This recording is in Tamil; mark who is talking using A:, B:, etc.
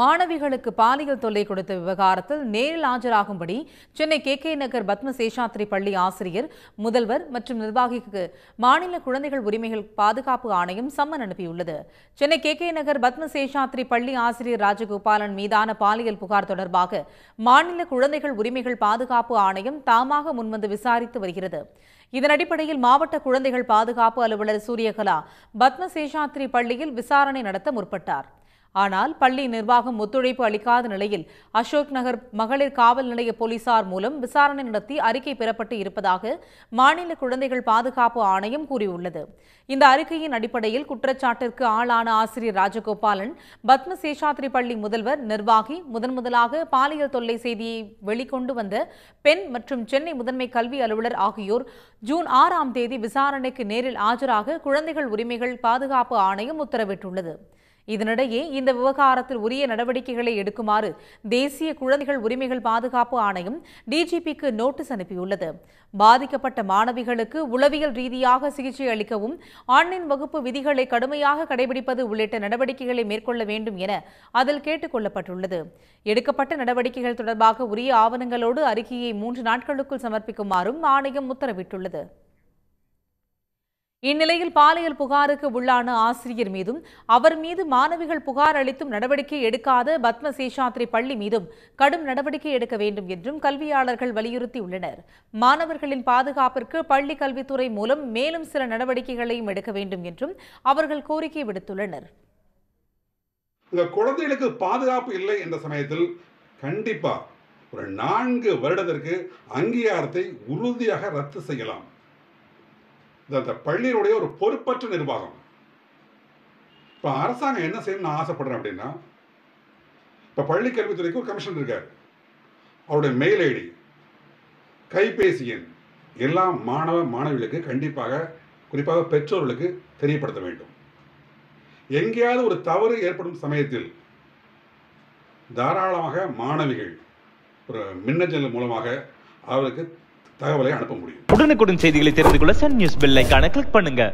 A: மாணவிகளுக்கு பாலியல் தொல்லை கொடுத்த விவகாரத்தில் நேரில் ஆஜராகும்படி சென்னை கே கே நகர் பத்ம சேஷாத்ரி பள்ளி ஆசிரியர் முதல்வர் மற்றும் நிர்வாகிக்கு மாநில குழந்தைகள் உரிமைகள் பாதுகாப்பு ஆணையம் சம்மன் அனுப்பியுள்ளது சென்னை கே கே நகர் பத்ம சேஷாத்ரி பள்ளி ஆசிரியர் ராஜகோபாலன் மீதான பாலியல் புகார் தொடர்பாக மாநில குழந்தைகள் உரிமைகள் பாதுகாப்பு ஆணையம் தாமாக முன்வந்து விசாரித்து வருகிறது இதன் அடிப்படையில் மாவட்ட குழந்தைகள் பாதுகாப்பு அலுவலர் சூரியகலா பத்ம சேஷாத்ரி பள்ளியில் விசாரணை நடத்த முற்பட்டார் ஆனால் பள்ளி நிர்வாகம் ஒத்துழைப்பு அளிக்காத நிலையில் அசோக் நகர் மகளிர் காவல் நிலைய போலீசார் மூலம் விசாரணை நடத்தி அறிக்கை பெறப்பட்டு இருப்பதாக மாநில குழந்தைகள் பாதுகாப்பு ஆணையம் கூறியுள்ளது இந்த அறிக்கையின் அடிப்படையில் குற்றச்சாட்டிற்கு ஆளான ஆசிரியர் ராஜகோபாலன் பத்ம சேஷாத்ரி பள்ளி முதல்வர் நிர்வாகி முதன் முதலாக பாலியல் தொல்லை செய்தியை வெளிக்கொண்டு வந்த பெண் மற்றும் சென்னை முதன்மை கல்வி அலுவலர் ஆகியோர் ஜூன் ஆறாம் தேதி விசாரணைக்கு நேரில் ஆஜராக குழந்தைகள் உரிமைகள் பாதுகாப்பு ஆணையம் உத்தரவிட்டுள்ளது இதனிடையே இந்த விவகாரத்தில் உரிய நடவடிக்கைகளை எடுக்குமாறு தேசிய குழந்தைகள் உரிமைகள் பாதுகாப்பு ஆணையம் டிஜிபிக்கு நோட்டீஸ் அனுப்பியுள்ளது பாதிக்கப்பட்ட மாணவிகளுக்கு உளவியல் ரீதியாக சிகிச்சை அளிக்கவும் ஆன்லைன் வகுப்பு விதிகளை கடுமையாக கடைபிடிப்பது உள்ளிட்ட நடவடிக்கைகளை மேற்கொள்ள வேண்டும் என அதில் கேட்டுக் கொள்ளப்பட்டுள்ளது எடுக்கப்பட்ட நடவடிக்கைகள் தொடர்பாக உரிய ஆவணங்களோடு அறிக்கையை மூன்று நாட்களுக்குள் சமர்ப்பிக்குமாறும் ஆணையம் உத்தரவிட்டுள்ளது இந்நிலையில் பாலியல் புகாருக்கு உள்ளான ஆசிரியர் மீதும் அவர் மீது மாணவிகள் புகார் அளித்தும் நடவடிக்கை எடுக்காத பத்ம சேஷாத்ரி பள்ளி மீதும் கடும் நடவடிக்கை எடுக்க வேண்டும் என்றும் கல்வியாளர்கள் வலியுறுத்தியுள்ளனர் மாணவர்களின் பாதுகாப்பிற்கு பள்ளி கல்வித்துறை மூலம் மேலும் சில நடவடிக்கைகளையும் எடுக்க வேண்டும் என்றும் அவர்கள் கோரிக்கை விடுத்துள்ளனர்
B: குழந்தைகளுக்கு பாதுகாப்பு இல்லை என்ற சமயத்தில் கண்டிப்பா ஒரு நான்கு வருடத்திற்கு அங்கீகாரத்தை உறுதியாக ரத்து செய்யலாம் இந்த பள்ளியினுடைய ஒரு பொறுப்பற்ற நிர்வாகம் இப்போ அரசாங்கம் என்ன செய்யணும்னு நான் ஆசைப்படுறேன் அப்படின்னா இப்போ பள்ளி கல்வித்துறைக்கு ஒரு கமிஷன் இருக்கார் அவருடைய மெயில் ஐடி கைபேசி எண் எல்லா மாணவ மாணவிகளுக்கு கண்டிப்பாக குறிப்பாக பெற்றோர்களுக்கு தெரியப்படுத்த வேண்டும் எங்கேயாவது ஒரு தவறு ஏற்படும் சமயத்தில் தாராளமாக மாணவிகள் ஒரு மின்னஞ்சல் மூலமாக அவருக்கு தகவலை அனுப்ப முடியும்
A: உடனுக்குடன் செய்திகளை தெரிந்து கொள்ள Sun News bell icon click பண்ணுங்க